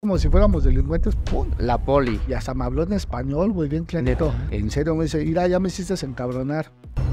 como si fuéramos delincuentes, ¡pum! La poli. Y hasta me habló en español, muy bien clarito. En serio, me dice, mira, ya me hiciste encabronar.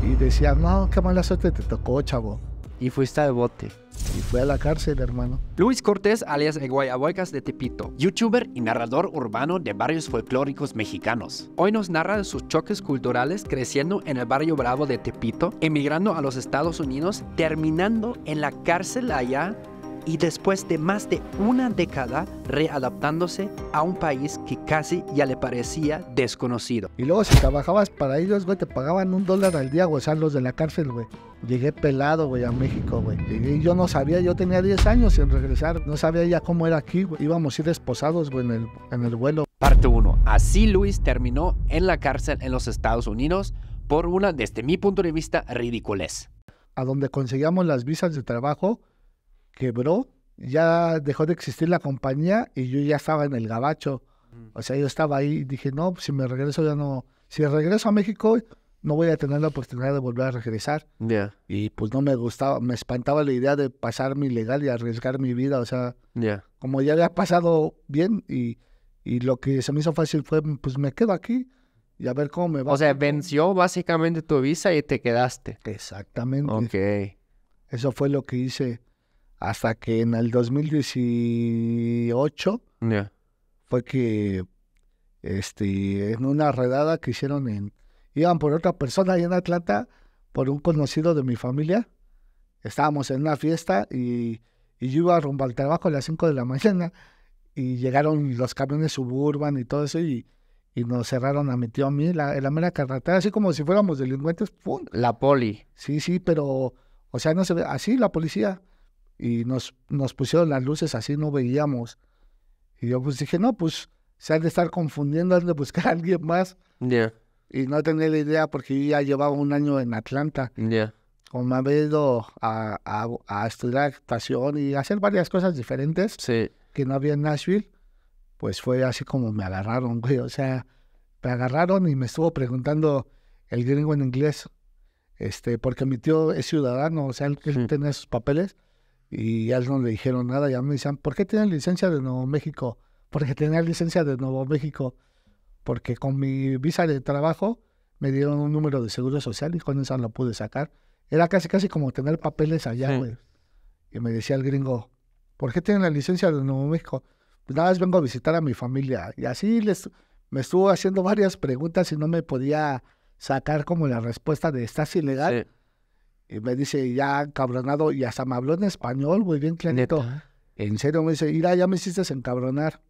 Y decía, no, qué mala suerte te tocó, chavo. Y fuiste de bote. Y fue a la cárcel, hermano. Luis Cortés, alias El Guayabuecas de Tepito, youtuber y narrador urbano de barrios folclóricos mexicanos. Hoy nos narra sus choques culturales creciendo en el barrio bravo de Tepito, emigrando a los Estados Unidos, terminando en la cárcel allá y después de más de una década readaptándose a un país que casi ya le parecía desconocido. Y luego si trabajabas para ellos, güey, te pagaban un dólar al día, güey, los de la cárcel, güey. Llegué pelado, güey, a México, güey. y yo no sabía, yo tenía 10 años sin regresar. No sabía ya cómo era aquí, güey. Íbamos a ir esposados, güey, en el, en el vuelo. Parte 1. Así Luis terminó en la cárcel en los Estados Unidos por una, desde mi punto de vista, ridiculez. A donde conseguíamos las visas de trabajo, quebró, ya dejó de existir la compañía y yo ya estaba en el gabacho. Mm. O sea, yo estaba ahí y dije, no, si me regreso ya no, si regreso a México no voy a tener la oportunidad de volver a regresar. ya Y pues no me gustaba, me espantaba la idea de pasar mi legal y arriesgar mi vida. O sea, ya como ya había pasado bien y, y, lo que se me hizo fácil fue, pues me quedo aquí y a ver cómo me va. O sea, venció básicamente tu visa y te quedaste. Exactamente. Ok. Eso fue lo que hice. Hasta que en el 2018 fue que este, en una redada que hicieron en... Iban por otra persona allá en Atlanta, por un conocido de mi familia. Estábamos en una fiesta y, yo iba rumbo al trabajo a las 5 de la mañana y llegaron los camiones suburban y todo eso y, y nos cerraron a mi tío a mí la, la mera carretera, así como si fuéramos delincuentes. La poli. Sí, sí, pero, o sea, no se ve, así la policía y nos, nos pusieron las luces así, no veíamos. Y yo pues dije, no, pues se han de estar confundiendo, han de buscar a alguien más. Y no tenía la idea porque ya llevaba un año en Atlanta. Yeah. Como me había ido a, a, estudiar actuación y hacer varias cosas diferentes que no había en Nashville, pues fue así como me agarraron, güey. O sea, me agarraron y me estuvo preguntando el gringo en inglés, este, porque mi tío es ciudadano, o sea, él, tiene sus papeles y ya no le dijeron nada. Ya me decían, ¿por qué tienen licencia de Nuevo México? Porque tenía licencia de Nuevo México. Porque con mi visa de trabajo me dieron un número de seguro social y con eso lo pude sacar. Era casi, casi como tener papeles allá, güey. Y me decía el gringo, ¿por qué tienen la licencia de Nuevo México? Una pues vez vengo a visitar a mi familia. Y así les, me estuvo haciendo varias preguntas y no me podía sacar como la respuesta de estás ilegal. Y me dice, ya cabronado, y hasta me habló en español, muy bien clarito. En serio, me dice, irá, ya me hiciste encabronar.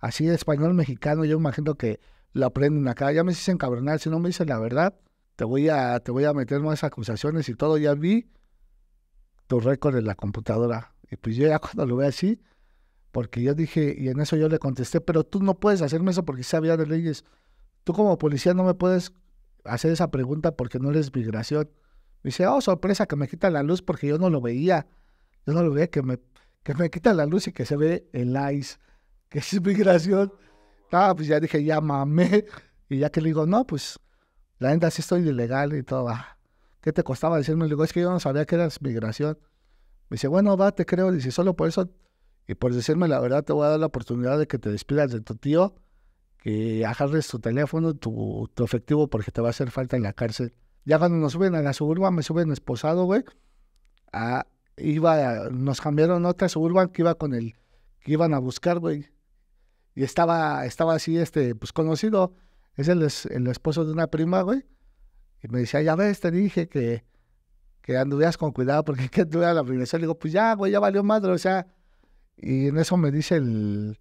Así, español mexicano, yo imagino que lo aprenden acá. Ya me hiciste encabronar, si no me dices la verdad, te voy a, te voy a meter más acusaciones y todo. Ya vi tu récord en la computadora. Y pues yo ya cuando lo ve así, porque yo dije, y en eso yo le contesté, pero tú no puedes hacerme eso porque sabía de leyes. Tú como policía no me puedes hacer esa pregunta porque no eres migración. Me dice, oh, sorpresa, que me quita la luz porque yo no lo veía. Yo no lo veía, que me, que me quitan la luz y que se ve el ice, que es migración. Ah, pues ya dije, ya mamé. Y ya que le digo, no, pues la neta sí estoy ilegal y todo. ¿Qué te costaba decirme? Le digo, es que yo no sabía que eras migración. Me dice, bueno, va, te creo. Dice, solo por eso y por decirme la verdad, te voy a dar la oportunidad de que te despidas de tu tío, que agarres tu teléfono, tu, tu efectivo, porque te va a hacer falta en la cárcel. Ya cuando nos suben a la suburban, me suben esposado, güey. iba, nos cambiaron otra suburban que iba con el, que iban a buscar, güey. Y estaba, estaba así, este, pues conocido. Es el, el esposo de una prima, güey. Y me decía, ya ves, te dije que, que anduvieras con cuidado porque que eras la yo Le digo, pues ya, güey, ya valió madre, o sea. Y en eso me dice el,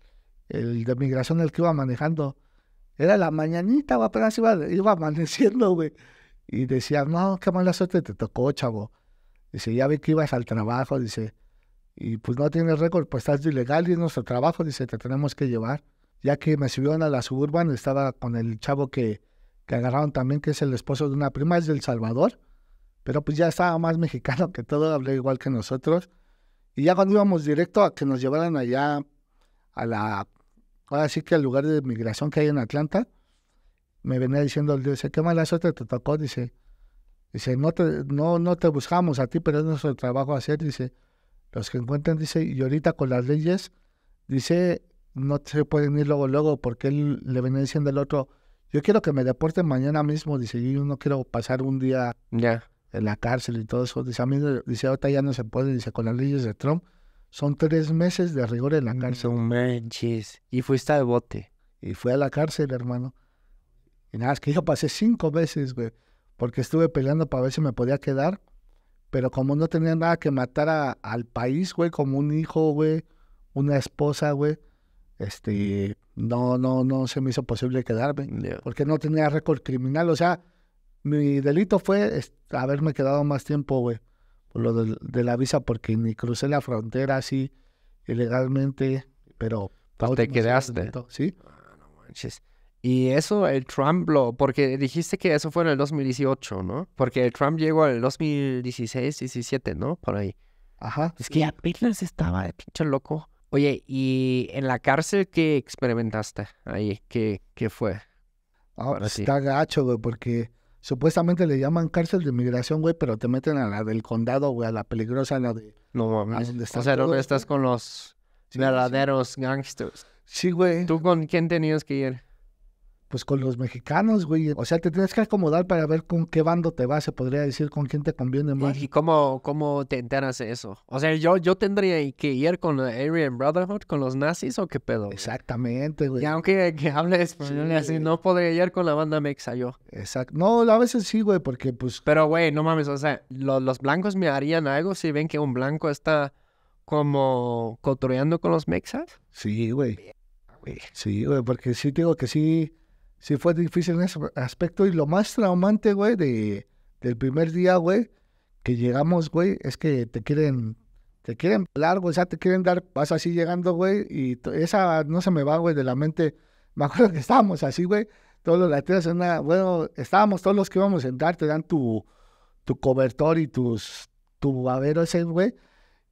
el de migración, el que iba manejando. Era la mañanita, güey, apenas iba, iba amaneciendo, güey. Y decía, no, qué mala suerte te tocó, chavo. Dice, ya vi que ibas al trabajo, dice, y pues no tienes récord, pues estás ilegal y es nuestro trabajo, dice, te tenemos que llevar. Ya que me subieron a la suburban, estaba con el chavo que, que agarraron también, que es el esposo de una prima, es del Salvador, pero pues ya estaba más mexicano que todo, hablé igual que nosotros. Y ya cuando íbamos directo a que nos llevaran allá a la, ahora sí que al lugar de migración que hay en Atlanta, me venía diciendo, dice, qué mala suerte te tocó, dice, dice, no te, no, no te buscamos a ti, pero es nuestro trabajo hacer, dice, los que encuentren, dice, y ahorita con las leyes, dice, no se pueden ir luego, luego, porque él le venía diciendo al otro, yo quiero que me deporten mañana mismo, dice, yo no quiero pasar un día en la cárcel y todo eso, dice, a mí, dice, ahorita ya no se puede, dice, con las leyes de Trump, son tres meses de rigor en la cárcel. son manches, y fuiste a bote. Y fue a la cárcel, hermano. Y nada, es que yo pasé cinco veces, güey, porque estuve peleando para ver si me podía quedar. Pero como no tenía nada que matar al país, güey, como un hijo, güey, una esposa, güey, este, no, no, no se me hizo posible quedarme. Porque no tenía récord criminal. O sea, mi delito fue haberme quedado más tiempo, güey, por lo de, la visa, porque ni crucé la frontera así ilegalmente, pero... Pues te quedaste. sí. Ah, no manches. Y eso el Trump lo, porque dijiste que eso fue en el 2018, ¿no? Porque el Trump llegó en el 2016, 17, ¿no? Por ahí. Ajá. Es que apenas estaba de pinche loco. Oye, ¿y en la cárcel qué experimentaste ahí? ¿Qué, qué fue? Ahora pues, está gacho, güey, porque supuestamente le llaman cárcel de inmigración, güey, pero te meten a la del condado, güey, a la peligrosa, a la de... No mames. O sea, donde estás con los verdaderos gangsters. Sí, güey. ¿Tú con quién tenías que ir? pues con los mexicanos, güey. O sea, te tienes que acomodar para ver con qué bando te vas, se podría decir, con quién te conviene más. ¿Y, cómo, cómo te enteras de eso? O sea, yo, yo tendría que ir con la Aryan Brotherhood, con los nazis o qué pedo. Exactamente, güey. Y aunque que hable español así, no podría ir con la banda mexa yo. Exacto. No, a veces sí, güey, porque pues... Pero, güey, no mames, o sea, los blancos me harían algo si ven que un blanco está como cotoreando con los mexas. Sí, güey. Sí, güey, porque sí digo que sí sí fue difícil en ese aspecto. Y lo más traumante, güey, de, del primer día, güey, que llegamos, güey, es que te quieren, te quieren hablar, o te quieren dar, vas así llegando, güey, y esa no se me va, güey, de la mente. Me acuerdo que estábamos así, güey, todos los latinos en una, bueno, estábamos todos los que íbamos a entrar, te dan tu, tu cobertor y tus, tu babero ese, güey.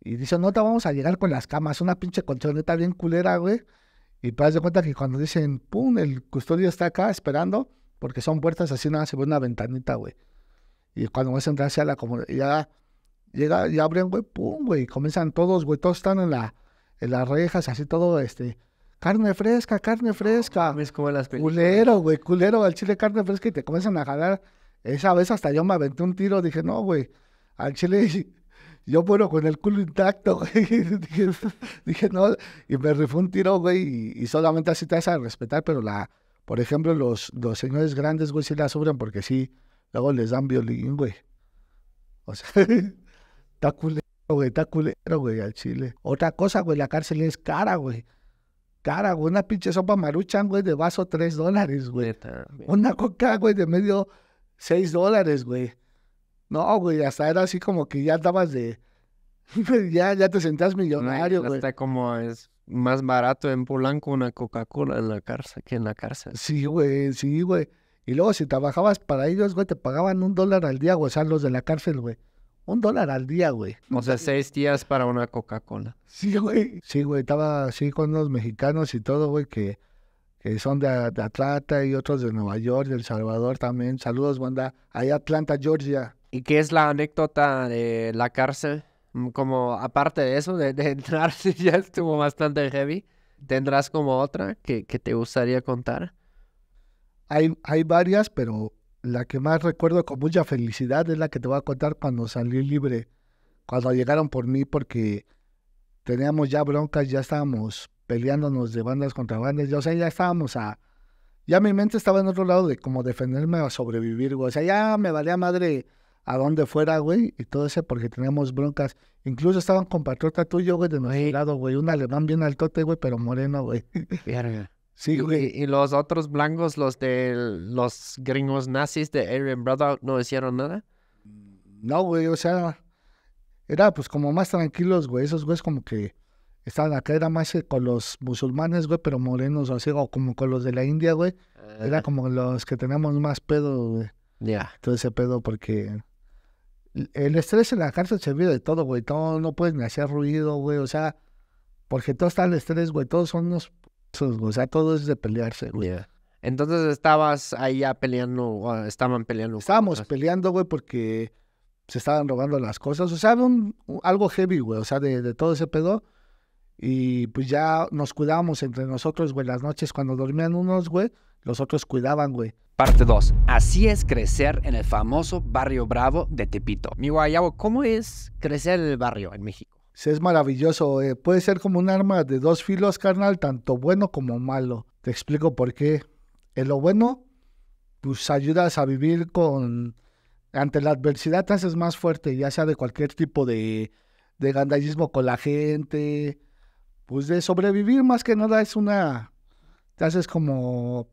Y dice, no te vamos a llegar con las camas, una pinche colchoneta bien culera, güey. Y te pues, das cuenta que cuando dicen, pum, el custodio está acá esperando, porque son puertas así, nada, se ve una ventanita, güey. Y cuando vas a entrar hacia la comunidad, ya, llega, ya abren, güey, pum, güey, comienzan todos, güey, todos están en, la, en las rejas, así todo, este, carne fresca, carne fresca. es como las películas. Culero, güey, culero, al chile carne fresca y te comienzan a jalar. Esa vez hasta yo me aventé un tiro, dije, no, güey, al chile yo bueno, con el culo intacto, güey. dije, no, y me rifó un tiro, güey, y, solamente así te vas a respetar, pero la, por ejemplo, los, los señores grandes, güey, sí la sobran porque sí, luego les dan violín, güey. O sea, está culero, güey, está culero, güey, al Chile. Otra cosa, güey, la cárcel es cara, güey. Cara, güey, una pinche sopa maruchan, güey, de vaso, tres dólares, güey. Una coca, güey, de medio, seis dólares, güey. No, güey, hasta era así como que ya dabas de. ya, ya te sentías millonario, güey. Hasta como es más barato en Polanco una Coca-Cola en la cárcel que en la cárcel. Sí, güey, sí, güey. Y luego si trabajabas para ellos, güey, te pagaban un dólar al día, güey, o sea, los de la cárcel, güey. Un dólar al día, güey. O sea, seis días para una Coca-Cola. Sí, güey. Sí, güey, estaba así con los mexicanos y todo, güey, que, son de, Atlanta y otros de Nueva York, de El Salvador también. Saludos, banda. Ahí Atlanta, Georgia. ¿Y qué es la anécdota de la cárcel? Mm, como aparte de eso, de, entrar, si ya estuvo bastante heavy, ¿tendrás como otra que, que te gustaría contar? Hay, hay varias, pero la que más recuerdo con mucha felicidad es la que te voy a contar cuando salí libre, cuando llegaron por mí porque teníamos ya broncas, ya estábamos peleándonos de bandas contra bandas, ya, o sea, ya estábamos a... Ya mi mente estaba en otro lado de como defenderme o sobrevivir, o sea, ya me valía madre a donde fuera, güey, y todo ese porque teníamos broncas. Incluso estaban con patrota tuyo, güey, de nuestro lado, güey, un alemán bien alto güey, pero moreno, güey. Sí, güey. Y, los otros blancos, los de los gringos nazis de Aryan Brotherhood, ¿no hicieron nada? No, güey, o sea, era pues como más tranquilos, güey. Esos güeyes como que estaban acá, era más con los musulmanes, güey, pero morenos, o así, o como con los de la India, güey. era ah. como los que teníamos más pedo, güey. Ya. Todo ese pedo porque el estrés en la cárcel se vive de todo, güey. Todo no puedes ni hacer ruido, güey. O sea, porque todo está el estrés, güey. Todos son unos... O sea, todo es de pelearse, güey. Entonces estabas ahí ya peleando, ah, estaban peleando. Estábamos peleando, güey, porque se estaban robando las cosas. O sea, algo heavy, güey. O sea, de, de todo ese pedo. Y pues ya nos cuidábamos entre nosotros, güey. Las noches cuando dormían unos, güey, los otros cuidaban, güey. Parte 2. Así es crecer en el famoso barrio bravo de Tepito. Mi guayabo, ¿cómo es crecer en el barrio en México? es maravilloso. Eh, puede ser como un arma de dos filos, carnal, tanto bueno como malo. Te explico por qué. En lo bueno, pues ayudas a vivir con... Ante la adversidad te haces más fuerte, ya sea de cualquier tipo de, de gandallismo con la gente. Pues de sobrevivir más que nada es una... Te haces como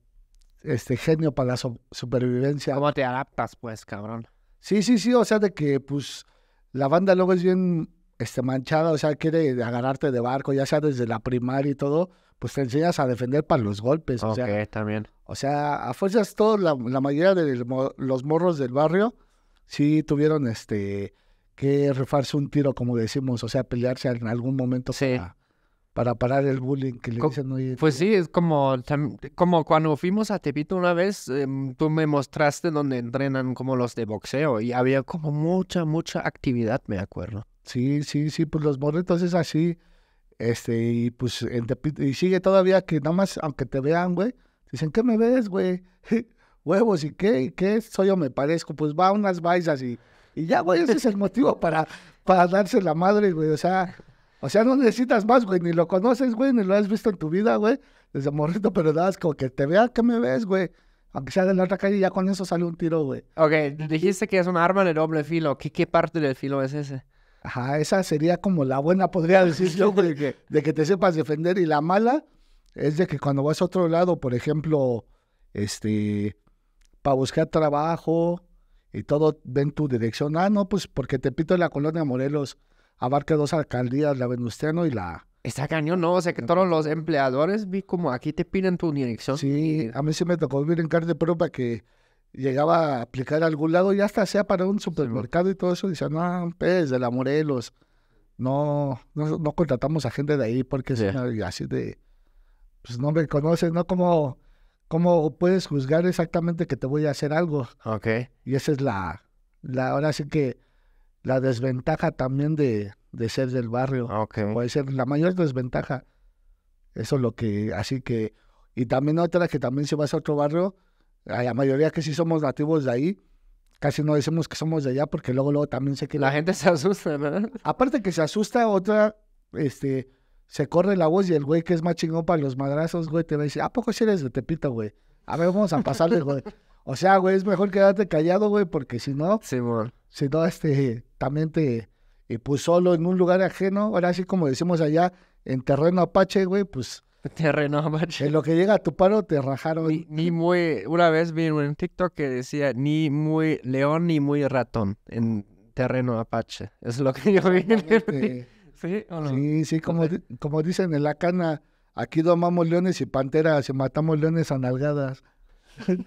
este genio para la supervivencia. ¿Cómo te adaptas, pues, cabrón? Sí, sí, sí, o sea, de que, pues, la banda luego es bien este, manchada, o sea, quiere agarrarte de barco, ya sea desde la primaria y todo, pues te enseñas a defender para los golpes. Ok, o sea, también. O sea, a fuerzas todos, la, mayoría de los morros del barrio sí tuvieron este que refarse un tiro, como decimos, o sea, pelearse en algún momento sí para parar el bullying que le dicen hoy. Pues sí, es como, como cuando fuimos a Tepito una vez, em, tú me mostraste donde entrenan como los de boxeo y había como mucha, mucha actividad, me acuerdo. Sí, sí, sí, pues los borretos es así. Este, y pues en Tepito, y sigue todavía que nada más, aunque te vean, güey, dicen, ¿qué me ves, güey? Huevos, ¿y qué? ¿Y qué soy yo me parezco? Pues va unas baisas y, y ya, güey, ese es el motivo para, para darse la madre, güey. O sea, o sea, no necesitas más, güey, ni lo conoces, güey, ni lo has visto en tu vida, güey, desde morrito, pero nada, es como que te vea que me ves, güey. Aunque sea de la otra calle, ya con eso sale un tiro, güey. Ok, dijiste que es un arma de doble filo. ¿Qué, parte del filo es ese? Ajá, esa sería como la buena, podría decir yo, güey, de, de que te sepas defender. Y la mala es de que cuando vas a otro lado, por ejemplo, este, para buscar trabajo y todo, ven tu dirección. Ah, no, pues porque te pito en la colonia Morelos abarca dos alcaldías, la Venustiano y la... Está cañón, ¿no? O sea, que todos los empleadores vi como aquí te piden tu dirección. Sí, a mí sí me tocó vivir en carne para que llegaba a aplicar a algún lado y hasta sea para un supermercado y todo eso. Dicen, no, pues, de la Morelos. No, no, contratamos a gente de ahí porque sí. así de... Pues no me conoces ¿no? Como... ¿Cómo puedes juzgar exactamente que te voy a hacer algo? Ok. Y esa es la, la ahora sí que la desventaja también de, de ser del barrio. Puede ah, ser la mayor desventaja. Eso es lo que, así que, y también otra que también si vas a otro barrio, a la mayoría que sí somos nativos de ahí, casi no decimos que somos de allá porque luego, luego también sé que... La gente se asusta, ¿verdad? Aparte que se asusta, otra, este, se corre la voz y el güey que es más chingón para los madrazos, güey, te va a decir, ¿a poco si eres de Tepito, güey? A ver, vamos a pasarle, güey. O sea, güey, es mejor quedarte callado, güey, porque si no, si no, este, también te, y eh, pues solo en un lugar ajeno, ahora sí como decimos allá, en terreno apache, güey, pues... Terreno apache. En lo que llega a tu paro te rajaron. Ni, ni muy, una vez vi un TikTok que decía, ni muy león ni muy ratón en terreno apache. Es lo que yo vi. ¿Sí o no? Sí, sí, como, como dicen en la cana, aquí domamos leones y panteras y matamos leones a nalgadas.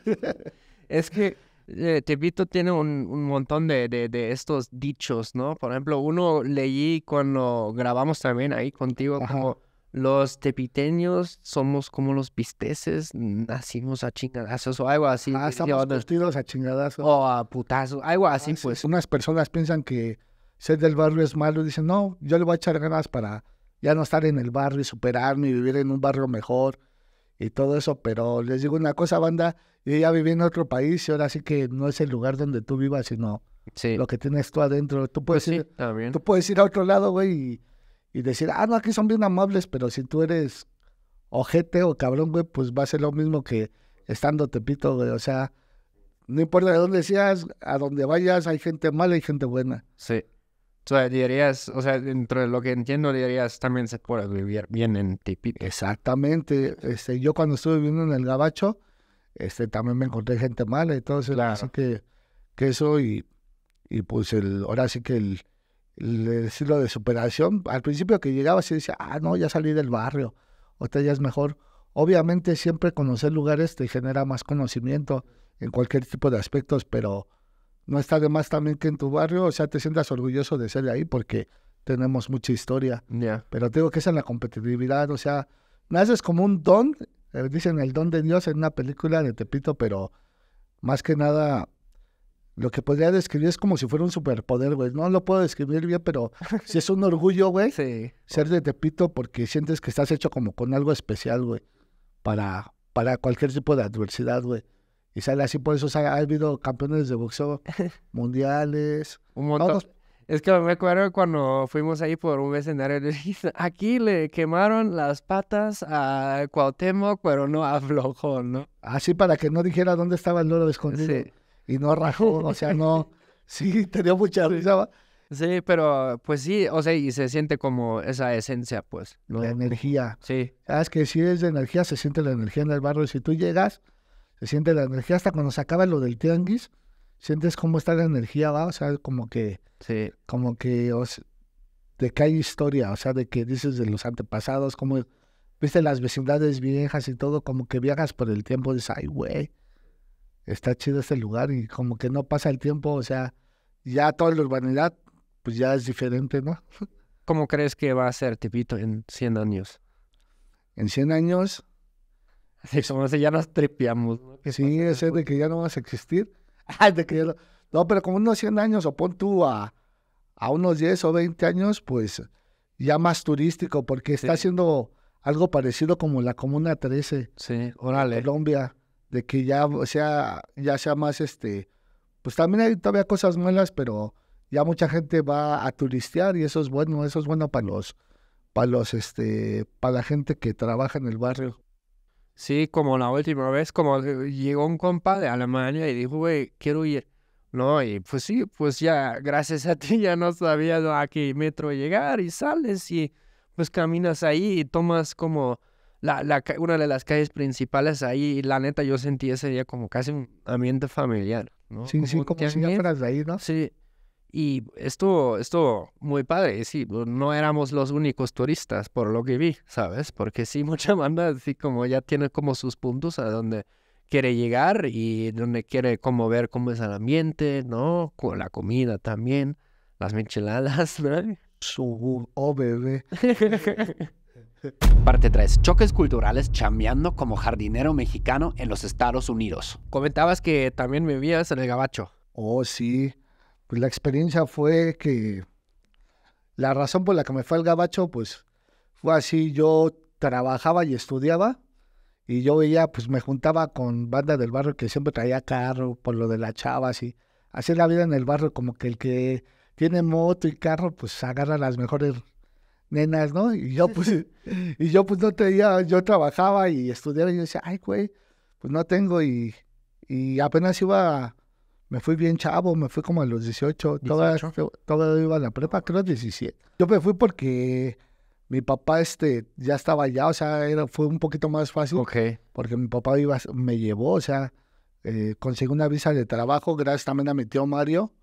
Es que eh, Tepito tiene un, un montón de, estos dichos, ¿no? Por ejemplo, uno leí cuando grabamos también ahí contigo, como los tepiteños somos como los pisteces, nacimos a chingadazos o algo así. Ah, estamos vestidos a chingadazos. O a putazos, algo ah, así, pues. Unas personas piensan que ser del barrio es malo y dicen, no, yo le voy a echar ganas para ya no estar en el barrio y superarme y vivir en un barrio mejor y todo eso, pero les digo una cosa, banda, yo ya viví en otro país y ahora sí que no es el lugar donde tú vivas, sino lo que tienes tú adentro. Tú pues puedes, ir, tú puedes ir a otro lado, güey, y, decir, ah, no, aquí son bien amables, pero si tú eres ojete o cabrón, güey, pues va a ser lo mismo que estando tepito, güey, o sea, no importa de dónde seas, a donde vayas, hay gente mala y gente buena. Sí. O sea, dirías, o sea, dentro de lo que entiendo, dirías, también se puede vivir bien en Tepito. Exactamente. Este, yo cuando estuve viviendo en el Gabacho, este, también me encontré gente mala y todo eso. que, que eso y, pues el, ahora sí que el, el, estilo de superación, al principio que llegaba se decía, ah, no, ya salí del barrio, o te ya es mejor. Obviamente siempre conocer lugares te genera más conocimiento en cualquier tipo de aspectos, pero no está de más también que en tu barrio, o sea, te sientas orgulloso de ser de ahí porque tenemos mucha historia. Ya. Pero te digo que es en la competitividad, o sea, naces como un don, eh, dicen el don de Dios en una película de Tepito, pero más que nada lo que podría describir es como si fuera un superpoder, güey. No lo puedo describir bien, pero si es un orgullo, güey, ser de Tepito porque sientes que estás hecho como con algo especial, güey, para, para cualquier tipo de adversidad, güey. Y sale así, por eso ha habido campeones de boxeo mundiales. Un montón. Todos. Es que me acuerdo cuando fuimos ahí por un escenario, aquí le quemaron las patas a Cuauhtémoc, pero no aflojó, ¿no? Así para que no dijera dónde estaba el loro escondido. Sí. Y no rajó, o sea, no. Sí, tenía mucha risa. Sí, pero pues sí, o sea, y se siente como esa esencia, pues. La energía. Sí. Sabes ah, que si es de energía, se siente la energía en el barrio. Si tú llegas, se siente la energía hasta cuando se acaba lo del tianguis, sientes cómo está la energía, va, o sea, como que, sí. como que, de que hay historia, o sea, de que dices de los antepasados, como, viste las vecindades viejas y todo, como que viajas por el tiempo, dices, ay, güey, está chido este lugar y como que no pasa el tiempo, o sea, ya toda la urbanidad, pues ya es diferente, ¿no? ¿Cómo crees que va a ser Tepito en 100 años? En 100 años, ya nos tripeamos. Sí, ese de que ya no vas a existir. Ah, de que no... pero como unos 100 años, o pon tú a, unos 10 o 20 años, pues ya más turístico, porque está haciendo algo parecido como la Comuna 13. Sí, órale. Colombia, de que ya sea, ya sea más este. Pues también hay todavía cosas malas, pero ya mucha gente va a turistear y eso es bueno, eso es bueno para los, para los, este, para la gente que trabaja en el barrio. Sí, como la última vez, como llegó un compa de Alemania y dijo, güey, quiero ir. No, y pues sí, pues ya, gracias a ti ya no sabía a qué metro llegar y sales y pues caminas ahí y tomas como la, una de las calles principales ahí y la neta yo sentí ese día como casi un ambiente familiar, ¿no? Sí, como sí, como si ahí, ¿no? Sí, y esto, esto muy padre, sí, pues, no éramos los únicos turistas por lo que vi, ¿sabes? Porque sí, mucha banda, así como ya tiene como sus puntos a donde quiere llegar y donde quiere como ver cómo es el ambiente, ¿no? Con la comida también, las micheladas, ¿verdad? Su oh, bebé. Parte 3. Choques culturales chambeando como jardinero mexicano en los Estados Unidos. Comentabas que también vivías en el Gabacho. Oh, sí pues la experiencia fue que la razón por la que me fue el gabacho, pues fue así, yo trabajaba y estudiaba y yo veía, pues me juntaba con bandas del barrio que siempre traía carro por lo de la chava, así. Así la vida en el barrio, como que el que tiene moto y carro, pues agarra las mejores nenas, ¿no? Y yo pues, y yo pues no tenía, yo trabajaba y estudiaba y yo decía, ay, güey, pues no tengo y, y apenas iba me fui bien chavo, me fui como a los 18, 18. Todavía, iba a la prepa, creo 17. Yo me fui porque mi papá este, ya estaba allá, o sea, era, fue un poquito más fácil. Ok. Porque mi papá iba, me llevó, o sea, eh, conseguí una visa de trabajo gracias también a mi tío Mario,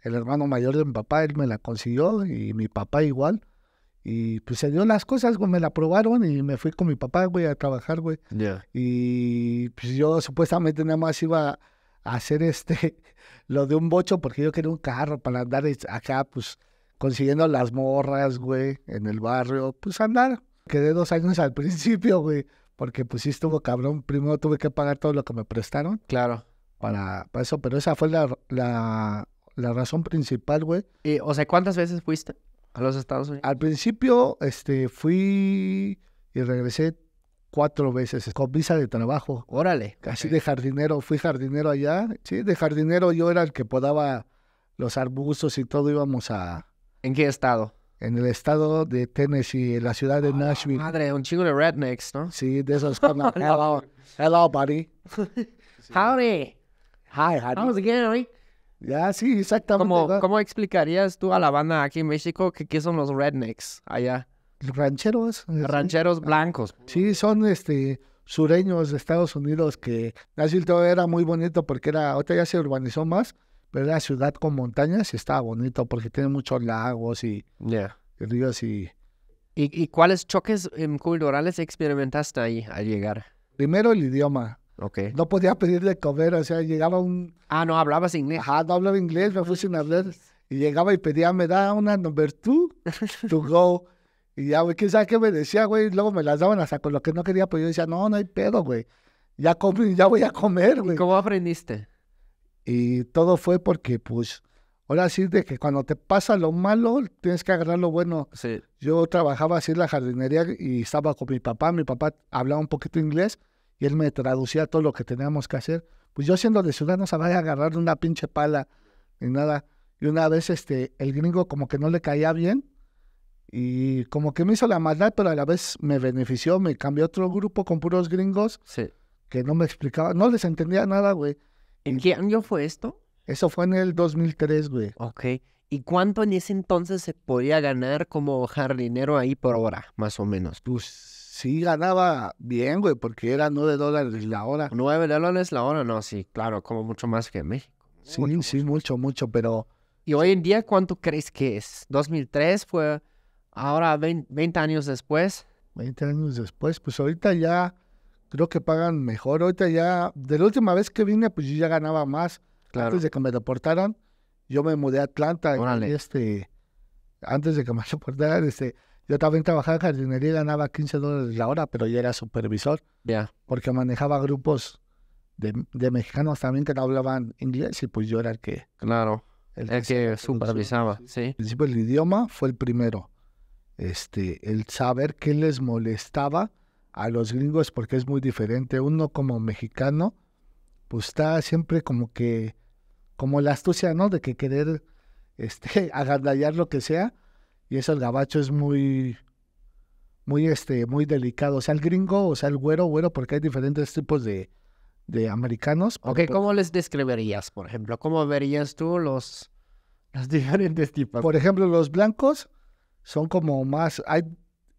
el hermano mayor de mi papá, él me la consiguió y mi papá igual. Y pues se dio las cosas, güey, me la aprobaron y me fui con mi papá, güey, a trabajar, güey. Y pues yo supuestamente nada más iba hacer este, lo de un bocho, porque yo quería un carro para andar acá, pues, consiguiendo las morras, güey, en el barrio, pues andar. Quedé dos años al principio, güey, porque pues sí estuvo cabrón. Primero tuve que pagar todo lo que me prestaron. Claro. Para, para eso, pero esa fue la, la, razón principal, güey. Y, o sea, ¿cuántas veces fuiste a los Estados Unidos? Al principio, este, fui y regresé cuatro veces con visa de trabajo. Órale. Casi de jardinero, fui jardinero allá. Sí, de jardinero yo era el que podaba los arbustos y todo íbamos a... ¿En qué estado? En el estado de Tennessee, en la ciudad de ah, Nashville. Madre, un chingo de rednecks, ¿no? Sí, de esos... Con Hola, hello, hello, buddy. Howdy. Hi, howdy. Ya, sí, exactamente. ¿Cómo, ¿Cómo explicarías tú a la banda aquí en México que qué son los rednecks allá? rancheros. Este, rancheros ah, blancos. Sí, son este sureños de Estados Unidos que Nashville era muy bonito porque era, ahorita ya se urbanizó más, pero era ciudad con montañas y estaba bonito porque tiene muchos lagos y ríos y... y... ¿Y, cuáles choques em, culturales experimentaste ahí al llegar? Primero el idioma. Ok. No podía pedirle comer, o sea, llegaba un... Ah, no, hablabas inglés. Ajá, no hablaba inglés, me fui sin hablar. Y llegaba y pedía, me da una number two to go. Y ya, güey, quién sabe qué me decía, güey. Luego me las daban hasta con lo que no quería, pero pues yo decía, no, no hay pedo, güey. Ya comí, ya voy a comer, güey. ¿Y cómo aprendiste? Y todo fue porque, pues, ahora sí, de que cuando te pasa lo malo, tienes que agarrar lo bueno. Sí. Yo trabajaba así en la jardinería y estaba con mi papá. Mi papá hablaba un poquito inglés y él me traducía todo lo que teníamos que hacer. Pues yo siendo de ciudad no sabía agarrar una pinche pala ni nada. Y una vez este, el gringo como que no le caía bien y como que me hizo la maldad, pero a la vez me benefició, me cambió a otro grupo con puros gringos. Sí. Que no me explicaba, no les entendía nada, güey. ¿En qué año fue esto? Eso fue en el 2003, güey. Ok. ¿Y cuánto en ese entonces se podía ganar como jardinero ahí por hora, más o menos? Pues sí ganaba bien, güey, porque era 9 dólares la hora. 9 dólares la hora, no, sí, claro, como mucho más que en México. Sí, sí, mucho, mucho, pero... ¿Y hoy en día cuánto crees que es? ¿2003 fue Ahora, 20, años después. 20 años después, pues ahorita ya creo que pagan mejor. Ahorita ya, de la última vez que vine, pues yo ya ganaba más. Claro. Antes de que me deportaran, yo me mudé a Atlanta. Órale. este, antes de que me deportaran, este, yo también trabajaba en jardinería y ganaba 15 dólares la hora, pero ya era supervisor. Ya. Porque manejaba grupos de, mexicanos también que no hablaban inglés y pues yo era el que. Claro. El, que, supervisaba, sí. Al principio el idioma fue el primero este, el saber qué les molestaba a los gringos porque es muy diferente. Uno como mexicano, pues está siempre como que, como la astucia, ¿no? De que querer este, agandallar lo que sea. Y eso el gabacho es muy, muy, este, muy delicado. O sea, el gringo, o sea, el güero, güero, porque hay diferentes tipos de, de americanos. Ok, ¿cómo les describirías, por ejemplo? ¿Cómo verías tú los, los diferentes tipos? Por ejemplo, los blancos son como más, hay,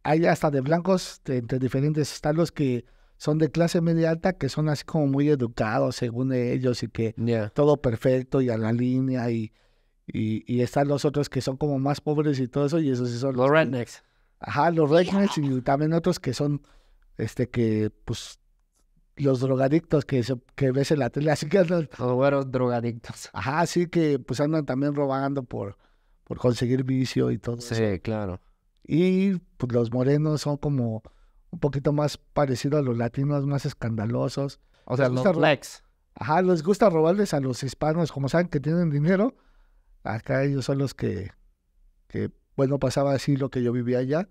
hay hasta de blancos entre diferentes, diferentes estados que son de clase media alta que son así como muy educados según ellos y que todo perfecto y a la línea y, y, están los otros que son como más pobres y todo eso y esos sí son los, los rednecks. ajá, los rednecks y también otros que son, este, que pues los drogadictos que, que ves en la tele, así que andan... Los drogadictos. Ajá, así que pues andan también robando por por conseguir vicio y todo sí, claro. Y pues, los morenos son como un poquito más parecidos a los latinos, más escandalosos. O sea, los flex. Ajá, les gusta robarles a los hispanos, como saben que tienen dinero, acá ellos son los que, que bueno, pasaba así lo que yo vivía allá.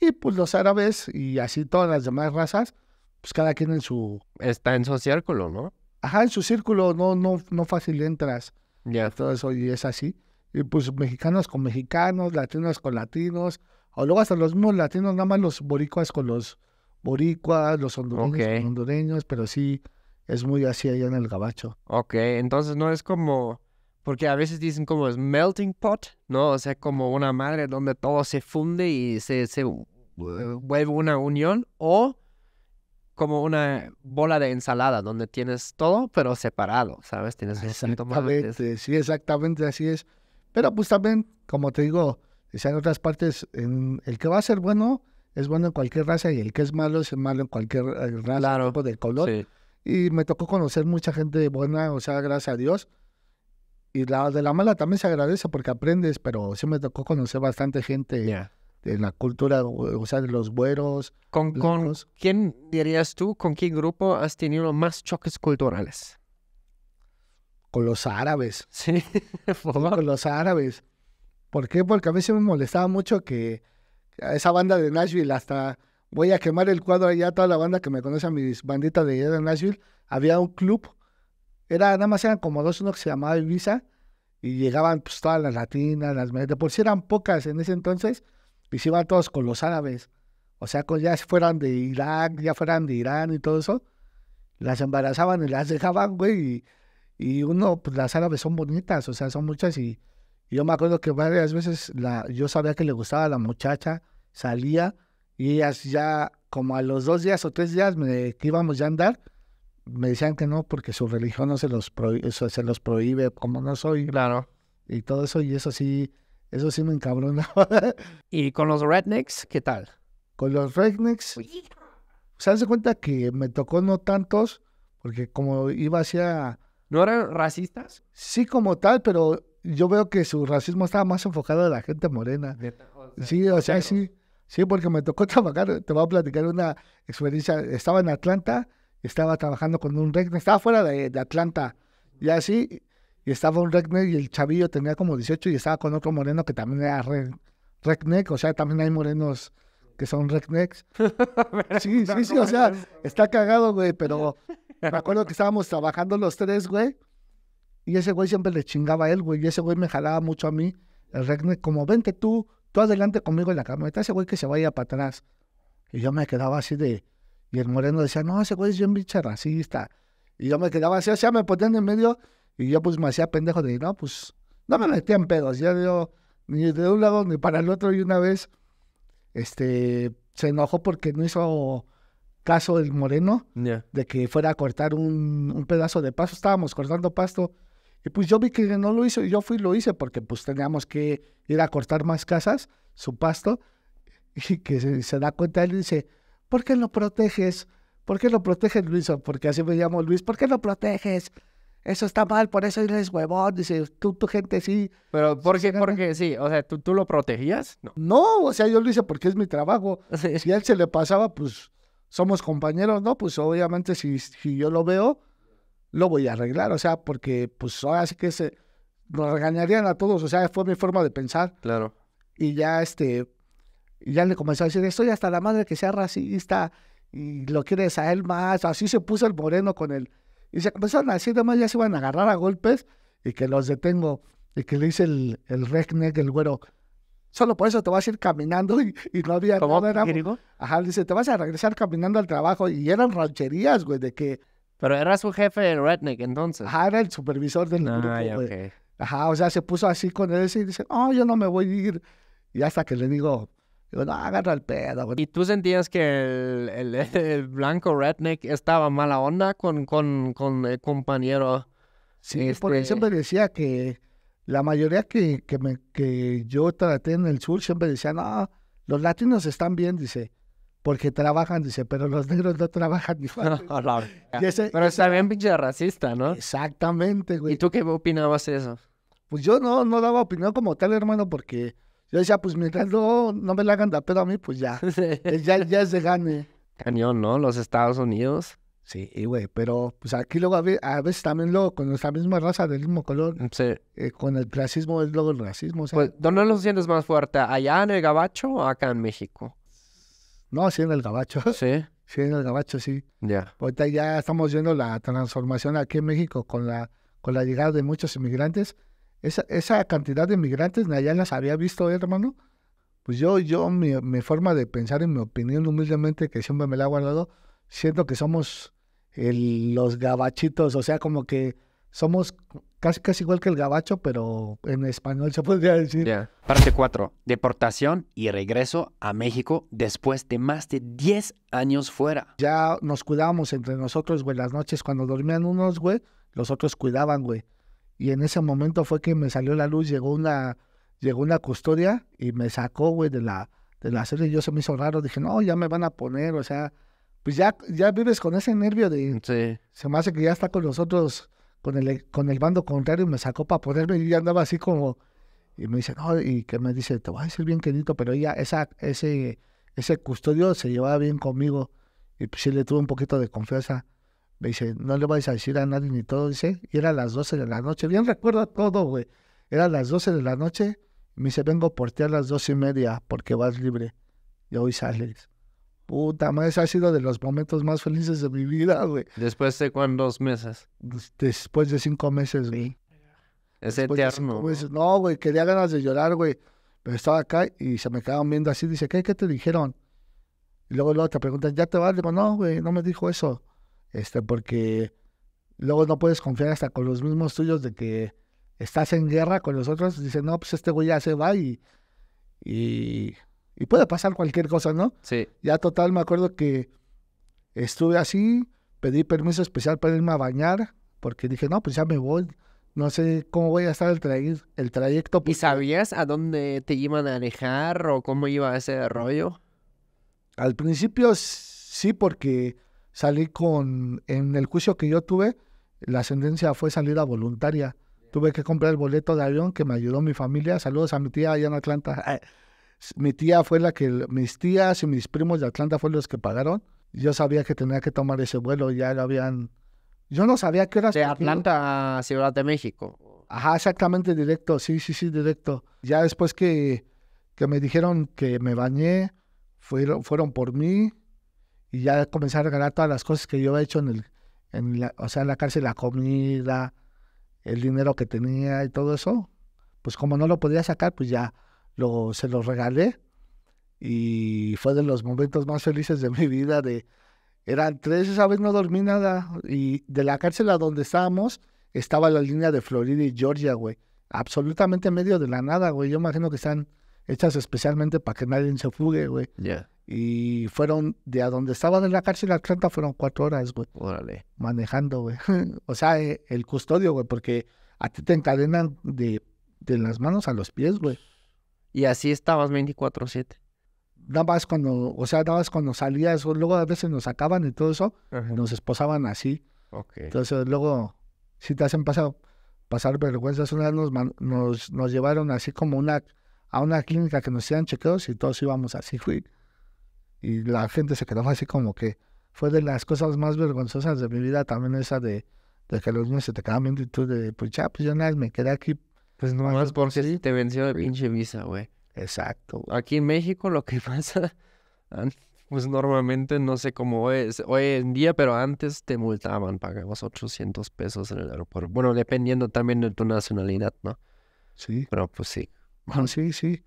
Y pues los árabes y así todas las demás razas, pues cada quien en su... Está en su círculo, ¿no? Ajá, en su círculo no, no, no fácil entras. Ya. Todo eso y es así y pues mexicanos con mexicanos, latinos con latinos, o luego hasta los mismos latinos, nada más los boricuas con los boricuas, los hondureños con hondureños, pero sí es muy así allá en el gabacho. Ok, entonces no es como, porque a veces dicen como es melting pot, ¿no? O sea, como una madre donde todo se funde y se, se eh, vuelve una unión, o como una bola de ensalada donde tienes todo pero separado, ¿sabes? Tienes exactamente, sí, exactamente así es. Pero pues también, como te digo, en otras partes, el que va a ser bueno es bueno en cualquier raza y el que es malo es malo en cualquier eh, raza, claro, de color. Y me tocó conocer mucha gente buena, o sea, gracias a Dios. Y la de la mala también se agradece porque aprendes, pero sí me tocó conocer bastante gente de la cultura, o sea, de los güeros. ¿Con, ¿Con quién dirías tú, con qué grupo has tenido más choques culturales? con los árabes. Sí, con los árabes. ¿Por qué? Porque a mí se me molestaba mucho que esa banda de Nashville, hasta voy a quemar el cuadro allá, toda la banda que me conoce a mis banditas de allá de Nashville, había un club, era, nada más eran como dos, uno que se llamaba Ibiza, y llegaban pues, todas las latinas, las de por si eran pocas en ese entonces, y se iban todos con los árabes. O sea, con, ya fueran de Irak, ya fueran de Irán y todo eso, las embarazaban y las dejaban, güey, y y uno, pues las árabes son bonitas, o sea, son muchas y yo me acuerdo que varias veces la, yo sabía que le gustaba a la muchacha, salía y ellas ya como a los dos días o tres días me, que íbamos ya a andar, me decían que no porque su religión no se los, se los prohíbe, como no soy. Claro. Y todo eso, y eso sí, eso sí me encabrona. ¿Y con los rednecks, qué tal? Con los rednecks, se hace cuenta que me tocó no tantos, porque como iba hacia ¿No eran racistas? Sí, como tal, pero yo veo que su racismo estaba más enfocado en la gente morena. sí, o sea, sí. Sí, porque me tocó trabajar, te voy a platicar una experiencia. Estaba en Atlanta, estaba trabajando con un recne, estaba fuera de, Atlanta, y así, y estaba un recne y el chavillo tenía como 18 y estaba con otro moreno que también era re, o sea, también hay morenos que son rednecks. sí, sí, sí, o sea, está cagado, güey, pero Me acuerdo que estábamos trabajando los tres, güey. Y ese güey siempre le chingaba a él, güey. Y ese güey me jalaba mucho a mí. El Regne, como, vente tú, tú adelante conmigo en la cama. está Ese güey que se vaya para atrás. Y yo me quedaba así de. Y el moreno decía, no, ese güey es bien bicha racista. Y yo me quedaba así, o sea, me ponían en medio. Y yo, pues, me hacía pendejo de, no, pues, no me metía en pedos. Ya yo, ni de un lado ni para el otro. Y una vez, este, se enojó porque no hizo caso del moreno, de que fuera a cortar un, pedazo de pasto, estábamos cortando pasto, y pues yo vi que no lo hizo, y yo fui y lo hice, porque pues teníamos que ir a cortar más casas, su pasto, y que se, da cuenta él y dice, ¿por qué lo proteges? ¿Por qué lo proteges, Luis? Porque así me llamo Luis, ¿por qué lo proteges? Eso está mal, por eso eres huevón, dice, tú, tu gente sí. Pero ¿por qué? Porque sí, o sea, ¿tú, ¿tú lo protegías? No. no, o sea, yo lo hice porque es mi trabajo. y Si a él se le pasaba, pues somos compañeros, ¿no? Pues obviamente si, yo lo veo, lo voy a arreglar, o sea, porque pues ahora sí que se nos regañarían a todos, o sea, fue mi forma de pensar. Claro. Y ya este, ya le comenzó a decir, estoy hasta la madre que sea racista y lo quieres a él más, así se puso el moreno con él. Y se comenzaron a decir, además ya se iban a agarrar a golpes y que los detengo y que le dice el, el que el güero, Solo por eso te vas a ir caminando y, no había ¿Cómo? nada. Era, ajá, dice, te vas a regresar caminando al trabajo. Y eran rancherías, güey, de que. Pero era su jefe de Redneck entonces. Ajá, era el supervisor del ah, grupo, güey. Ajá, o sea, se puso así con él y dice, oh, yo no me voy a ir. Y hasta que le digo, no, agarra el pedo, güey. ¿Y tú sentías que el, blanco redneck estaba mala onda con, con, con el compañero? Sí, este... porque siempre decía que la mayoría que, me, que yo traté en el sur siempre decía no los latinos están bien, dice, porque trabajan, dice, pero los negros no trabajan. Ni pero está bien pinche racista, ¿no? Exactamente, güey. ¿Y tú qué opinabas de eso? Pues yo no, no daba opinión como tal, hermano, porque yo decía, pues mientras no, no me la hagan da pedo a mí, pues ya, ya, ya es de gane. Cañón, ¿no? Los Estados Unidos. Sí, y güey, pero pues aquí luego a veces, también luego con nuestra misma raza del mismo color, mm, sí. Eh, con el racismo es luego el racismo. pues, ¿dónde lo sientes más fuerte? ¿Allá en el Gabacho o acá en México? No, sí en el Gabacho. Sí. Sí, en el Gabacho, sí. Ya. Ahorita ya estamos viendo la transformación aquí en México con la, con la llegada de muchos inmigrantes. Esa, esa cantidad de inmigrantes ya las había visto, ¿eh, hermano. Pues yo, yo, mi, mi forma de pensar y mi opinión humildemente, que siempre me la ha guardado, siento que somos el, los gabachitos, o sea, como que somos casi casi igual que el gabacho, pero en español se podría decir. Parte 4. Deportación y regreso a México después de más de 10 años fuera. Ya nos cuidábamos entre nosotros, güey, las noches cuando dormían unos, güey, los otros cuidaban, güey. Y en ese momento fue que me salió la luz, llegó una llegó una custodia y me sacó, güey, de la de la serie y yo se me hizo raro, dije, "No, ya me van a poner", o sea, pues ya, ya vives con ese nervio de... Se me hace que ya está con nosotros, con el, con el bando contrario, y me sacó para ponerme y andaba así como... Y me dice, no, y que me dice, te voy a decir bien querido, pero ella, esa, ese, ese custodio se llevaba bien conmigo y pues sí le tuve un poquito de confianza. Me dice, no le vais a decir a nadie ni todo, dice, y era las 12 de la noche, bien recuerdo todo, güey. Era las 12 de la noche, me dice, vengo por ti a las doce y media porque vas libre. Y hoy sales. Puta madre, ese ha sido de los momentos más felices de mi vida, güey. ¿Después de cuántos meses? Después de cinco meses, güey. Es eterno. ¿no? güey, quería ganas de llorar, güey. Pero estaba acá y se me quedaban viendo así. Dice, ¿qué, qué te dijeron? Y luego, luego te preguntan, ¿ya te vas? Digo, no, güey, no me dijo eso. Este, porque luego no puedes confiar hasta con los mismos tuyos de que estás en guerra con los otros. Dice, no, pues este güey ya se va y y puede pasar cualquier cosa, ¿no? Sí. Ya total, me acuerdo que estuve así, pedí permiso especial para irme a bañar, porque dije, no, pues ya me voy. No sé cómo voy a estar el, el trayecto. ¿Y sabías a dónde te iban a alejar o cómo iba ese rollo? Al principio sí, porque salí con. En el juicio que yo tuve, la sentencia fue salida voluntaria. Tuve que comprar el boleto de avión que me ayudó mi familia. Saludos a mi tía allá en Atlanta. Ah, mi tía fue la que, mis tías y mis primos de Atlanta fueron los que pagaron. Yo sabía que tenía que tomar ese vuelo, ya lo habían... Yo no sabía que era De Atlanta a Ciudad de México. Ajá, exactamente, directo, sí, sí, sí, directo. Ya después que, que me dijeron que me bañé, fueron, fueron por mí y ya comencé a regalar todas las cosas que yo había hecho en el... En la, o sea, en la cárcel, la comida, el dinero que tenía y todo eso. Pues como no lo podía sacar, pues ya lo, se lo regalé y fue de los momentos más felices de mi vida. De, eran tres, esa vez no dormí nada y de la cárcel a donde estábamos estaba la línea de Florida y Georgia, güey. Absolutamente en medio de la nada, güey. Yo imagino que están hechas especialmente para que nadie se fugue, güey. Y fueron, de a donde estaba de la cárcel a Atlanta, fueron cuatro horas, güey. Órale. Manejando, güey. o sea, eh, el custodio, güey, porque a ti te encadenan de, de las manos a los pies, güey. Y así estabas 24/7. Nada más cuando, o sea, nada más cuando salías, luego a veces nos sacaban y todo eso, nos esposaban así. Okay. Entonces luego, si te hacen pasar, pasar vergüenzas, una vez nos, nos, llevaron así como una, a una clínica que nos hacían chequeos y todos íbamos así, fui Y la gente se quedaba así como que fue de las cosas más vergonzosas de mi vida también esa de, de que los niños se te quedaban viendo y tú de, pues ya, pues yo nada, me quedé aquí pues no más pues porque sí. te venció de pinche visa, güey. Exacto. Aquí en México lo que pasa, pues normalmente no sé cómo es hoy en día, pero antes te multaban, pagabas 800 pesos en el aeropuerto. Bueno, dependiendo también de tu nacionalidad, ¿no? Sí. Pero pues sí. Bueno, sí, sí.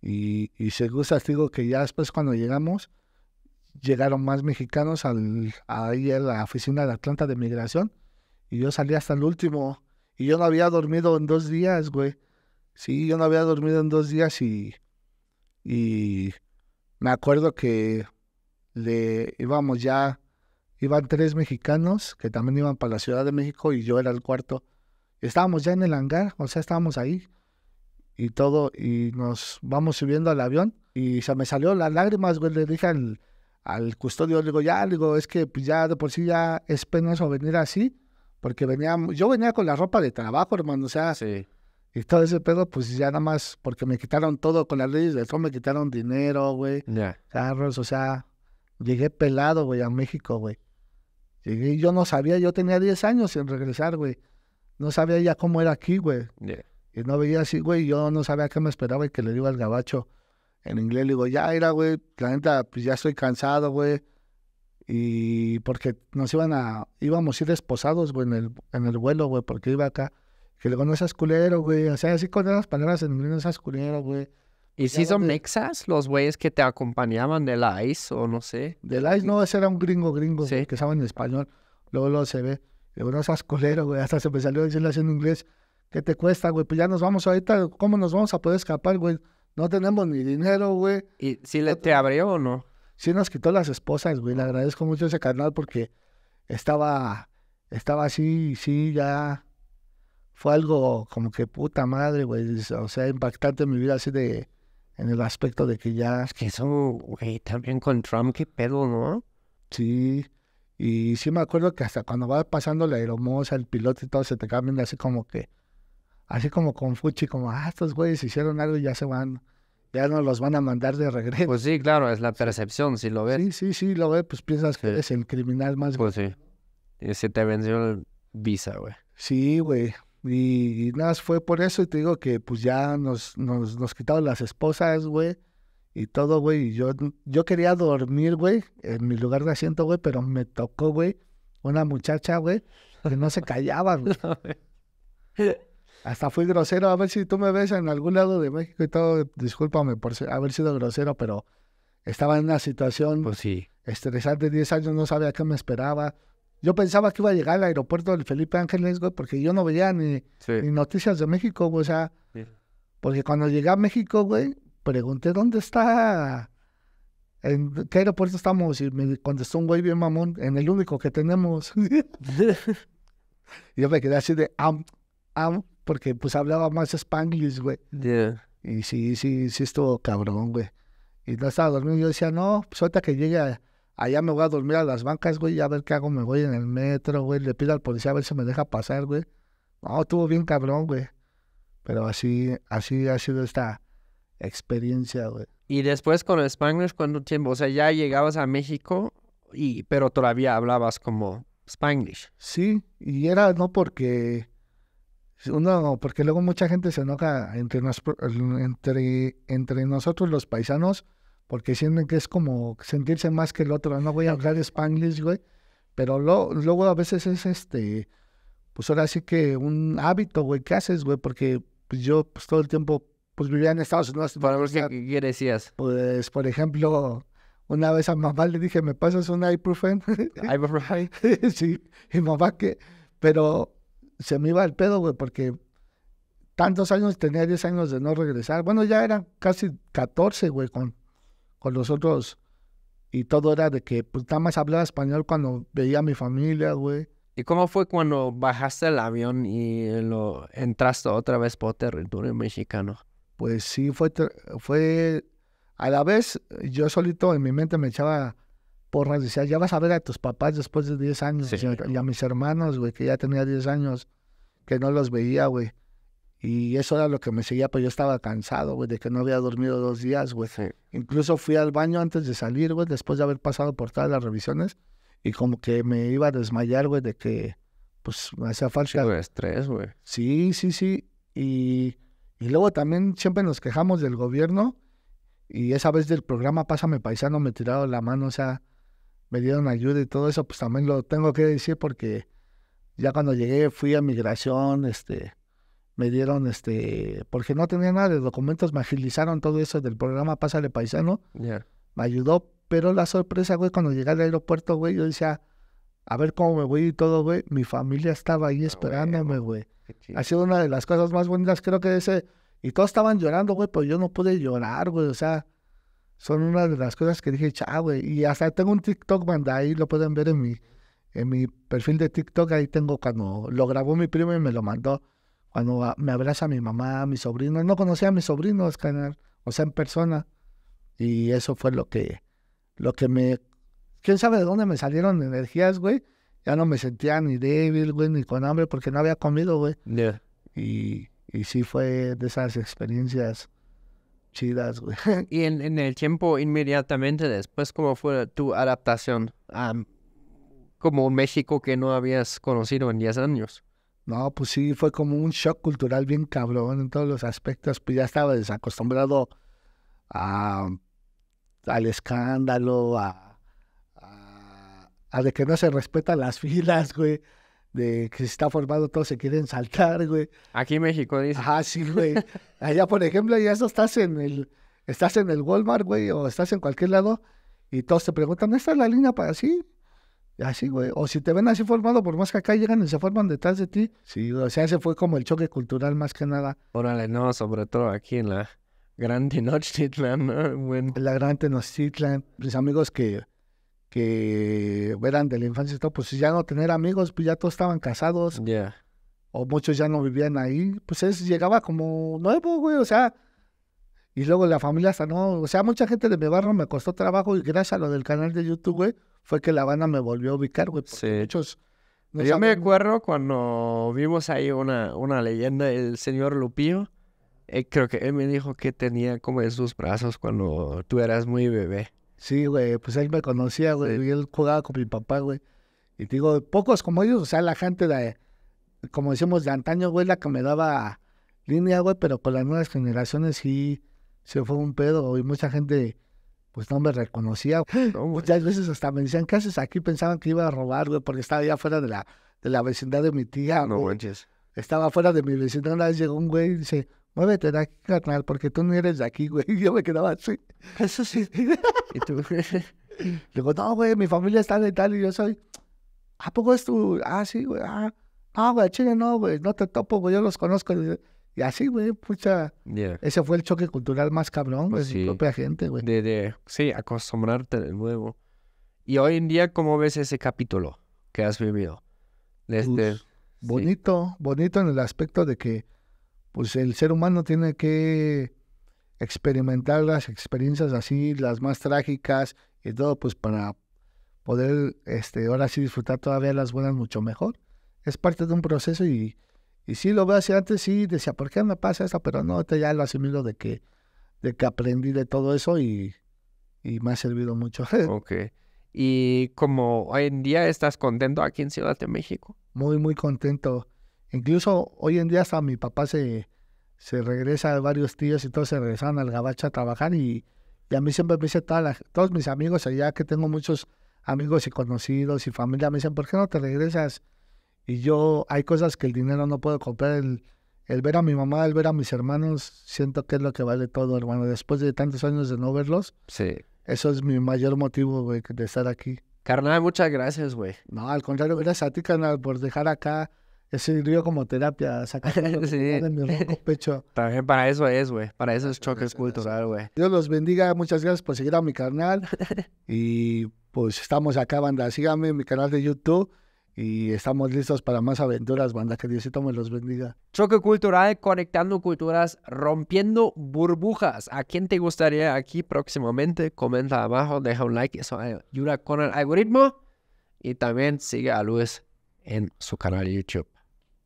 Y, y según digo que ya después cuando llegamos, llegaron más mexicanos al, a la oficina de Atlanta de Migración y yo salí hasta el último y yo no había dormido en dos días, güey. Sí, yo no había dormido en dos días y, y me acuerdo que le íbamos ya, iban tres mexicanos que también iban para la Ciudad de México y yo era el cuarto. Estábamos ya en el hangar, o sea, estábamos ahí y todo, y nos vamos subiendo al avión y se me salió las lágrimas, güey, le dije al, al custodio, le digo, ya, digo, es que pues, ya de por sí ya es penoso venir así porque venía, yo venía con la ropa de trabajo, hermano, o sea, sí. y todo ese pedo, pues ya nada más, porque me quitaron todo, con las leyes de me quitaron dinero, güey, carros, o sea, llegué pelado, güey, a México, güey. Llegué, yo no sabía, yo tenía 10 años sin regresar, güey. No sabía ya cómo era aquí, güey. Y no veía así, güey, yo no sabía qué me esperaba y que le digo al gabacho en inglés, le digo, ya era, güey, la neta, pues ya estoy cansado, güey y porque nos iban a, íbamos a ir desposados, güey, en el, en el vuelo, güey, porque iba acá, que luego no seas culero, güey, o sea, así con esas palabras en inglés, no seas culero, güey. ¿Y si son nexas los güeyes que te acompañaban la ICE o no sé? la ICE no, ese era un gringo gringo que estaba en español. Luego, luego se ve. Luego no seas culero, güey. Hasta se me salió decirle así en inglés. ¿Qué te cuesta, güey? Pues ya nos vamos ahorita. ¿Cómo nos vamos a poder escapar, güey? No tenemos ni dinero, güey. ¿Y si le, te abrió o no? sí nos quitó las esposas, güey. Le agradezco mucho ese canal porque estaba, estaba así, sí, ya fue algo como que puta madre, güey. O sea, impactante en mi vida así de, en el aspecto de que ya... Es que eso, güey, también con Trump, qué pedo, ¿no? Sí. Y sí me acuerdo que hasta cuando va pasando la aeromosa, el piloto y todo, se te cambian así como que, así como con Fuchi, como, ah, estos güeyes hicieron algo y ya se van ya no los van a mandar de regreso. Pues sí, claro, es la percepción, si lo ves. Sí, sí, sí, lo ves, pues piensas que eres el criminal más Pues sí. Y se te venció el visa, güey. Sí, güey. Y, nada, fue por eso y te digo que pues ya nos, nos, nos quitaron las esposas, güey. Y todo, güey. Yo, yo quería dormir, güey, en mi lugar de asiento, güey, pero me tocó, güey, una muchacha, güey, que no se callaba, güey. Hasta fui grosero. A ver si tú me ves en algún lado de México y todo. Discúlpame por haber sido grosero, pero estaba en una situación pues sí. estresante. 10 años no sabía qué me esperaba. Yo pensaba que iba a llegar al aeropuerto del Felipe Ángeles, güey, porque yo no veía ni, noticias de México, güey. O sea, porque cuando llegué a México, güey, pregunté dónde está, en qué aeropuerto estamos, y me contestó un güey bien mamón, en el único que tenemos. yo me quedé así de am, am, porque pues hablaba más spanglish, güey. Yeah. Y sí, sí, sí estuvo cabrón, güey. Y no estaba dormido. Yo decía, no, pues que llegue allá me voy a dormir a las bancas, güey, a ver qué hago. Me voy en el metro, güey. Le pido al policía a ver si me deja pasar, güey. No, estuvo bien cabrón, güey. Pero así, así ha sido esta experiencia, güey. Y después con el Spanglish, ¿cuánto tiempo? O sea, ya llegabas a México, y, pero todavía hablabas como Spanglish. Sí, y era no porque uno, porque luego mucha gente se enoja entre, entre, nosotros los paisanos, porque sienten que es como sentirse más que el otro. No voy a hablar español, güey. Pero luego a veces es este, pues ahora sí que un hábito, güey, ¿qué haces, güey? Porque pues, yo pues, todo el tiempo pues vivía en Estados Unidos. qué, decías? Pues, por ejemplo, una vez a mamá le dije, ¿me pasas un ibuprofen? ¿Ibuprofen? sí, y mamá que, pero se me iba el pedo, güey, porque tantos años, tenía 10 años de no regresar. Bueno, ya eran casi 14, güey, con, con los otros. Y todo era de que, pues, más hablaba español cuando veía a mi familia, güey. ¿Y cómo fue cuando bajaste el avión y lo entraste otra vez por territorio mexicano? Pues sí, fue, fue a la vez yo solito en mi mente me echaba porras, decía, ya vas a ver a tus papás después de 10 años, y a mis hermanos, güey, que ya tenía 10 años, que no los veía, güey. Y eso era lo que me seguía, pero pues, yo estaba cansado, güey, de que no había dormido dos días, güey. Incluso fui al baño antes de salir, güey, después de haber pasado por todas las revisiones, y como que me iba a desmayar, güey, de que, pues, me hacía falta. Sí, estrés, güey. Sí, sí, sí. Y, y luego también siempre nos quejamos del gobierno, y esa vez del programa Pásame Paisano me tirado la mano, o sea, me dieron ayuda y todo eso, pues también lo tengo que decir porque ya cuando llegué fui a migración, este, me dieron, este, porque no tenía nada de documentos, me agilizaron todo eso del programa Pásale Paisano, me ayudó, pero la sorpresa, güey, cuando llegué al aeropuerto, güey, yo decía, a ver cómo me voy y todo, güey, mi familia estaba ahí ah, esperándome, güey. Ha sido una de las cosas más bonitas, creo que ese, y todos estaban llorando, güey, pero yo no pude llorar, güey, o sea, son una de las cosas que dije, chao, Y hasta tengo un TikTok, banda, ahí lo pueden ver en mi, en mi perfil de TikTok. Ahí tengo cuando lo grabó mi primo y me lo mandó. Cuando me abraza mi mamá, a mi sobrino. No conocía a mis sobrinos, canal, o sea, en persona. Y eso fue lo que, lo que me. Quién sabe de dónde me salieron energías, güey. Ya no me sentía ni débil, güey, ni con hambre, porque no había comido, güey. Y, y sí fue de esas experiencias chidas, güey. Y en, el tiempo inmediatamente después, ¿cómo fue tu adaptación a como México que no habías conocido en 10 años? No, pues sí, fue como un shock cultural bien cabrón en todos los aspectos. Pues ya estaba desacostumbrado al escándalo, a, de que no se respetan las filas, güey de que se está formado, todos se quieren saltar, güey. Aquí en México, dice. Ajá, sí, güey. Allá, por ejemplo, ya eso estás en el, estás en el Walmart, güey, o estás en cualquier lado, y todos te preguntan, ¿esta es la línea para así? Así, güey. O si te ven así formado, por más que acá llegan y se forman detrás de ti. Sí, o sea, ese fue como el choque cultural más que nada. Órale, no, sobre todo aquí en la Gran Tenochtitlan, ¿no? En la Gran Tenochtitlan, mis amigos que que eran de la infancia y todo, pues ya no tener amigos, pues ya todos estaban casados. Yeah. O muchos ya no vivían ahí. Pues es, llegaba como nuevo, güey, o sea. Y luego la familia hasta no. O sea, mucha gente de mi barrio me costó trabajo y gracias a lo del canal de YouTube, güey, fue que La banda me volvió a ubicar, güey. Sí. Muchos. Yo me acuerdo cuando vimos ahí una, una leyenda, el señor Lupío, eh, creo que él me dijo que tenía como en sus brazos cuando tú eras muy bebé. Sí, güey, pues él me conocía, güey, y él jugaba con mi papá, güey. Y digo, pocos como ellos, o sea, la gente de, como decimos, de antaño, güey, la que me daba línea, güey, pero con las nuevas generaciones sí se fue un pedo, y mucha gente, pues no me reconocía. Muchas veces hasta me decían, ¿qué haces aquí? Pensaban que iba a robar, güey, porque estaba ya fuera de la, de la vecindad de mi tía. No Estaba fuera de mi vecindad, una vez llegó un güey y dice, muévete de aquí, carnal, porque tú no eres de aquí, güey. yo me quedaba así. Eso sí. y tú, digo, no, güey, mi familia está en Italia y yo soy. ¿A poco es tu? Ah, sí, güey. Ah, no, güey, chile, no, güey, no te topo, güey, yo los conozco. Y así, güey, pucha. Ese fue el choque cultural más cabrón, güey, sí. propia gente, güey. De, sí, acostumbrarte de nuevo. Y hoy en día, ¿cómo ves ese capítulo que has vivido? Desde, este, bonito, bonito en el aspecto de que pues el ser humano tiene que experimentar las experiencias así, las más trágicas y todo, pues para poder este, ahora sí disfrutar todavía las buenas mucho mejor. Es parte de un proceso y, y sí lo veo así antes, sí decía, ¿por qué me pasa esto? Pero no, ya lo asimilo de que, de que aprendí de todo eso y, y me ha servido mucho. Ok. Y como hoy en día estás contento aquí en Ciudad de México. Muy, muy contento. Incluso hoy en día hasta mi papá se, se regresa, varios tíos y todos se regresan al gabacho a trabajar y, a mí siempre me dice todos mis amigos allá, que tengo muchos amigos y conocidos y familia, me dicen, ¿por qué no te regresas? Y yo, hay cosas que el dinero no puedo comprar, el, el ver a mi mamá, el ver a mis hermanos, siento que es lo que vale todo, hermano. Después de tantos años de no verlos, sí. eso es mi mayor motivo, güey, de estar aquí. Carnal, muchas gracias, güey. No, al contrario, gracias a ti, carnal, por dejar acá eso río como terapia sacar mi rojo pecho. También para eso es, güey. Para eso es choque cultural, güey. Dios los bendiga. Muchas gracias por seguir a mi canal. Y pues estamos acá, banda. Síganme en mi canal de YouTube. Y estamos listos para más aventuras, banda. Que Diosito me los bendiga. Choque cultural, conectando culturas, rompiendo burbujas. ¿A quién te gustaría aquí próximamente? Comenta abajo, deja un like. Eso ayuda con el algoritmo. Y también sigue a Luis en su canal de YouTube.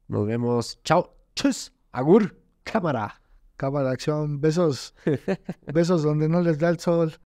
Nos vemos. Chao. Chus. Agur. Cámara. Cámara, de acción. Besos. Besos donde no les da el sol.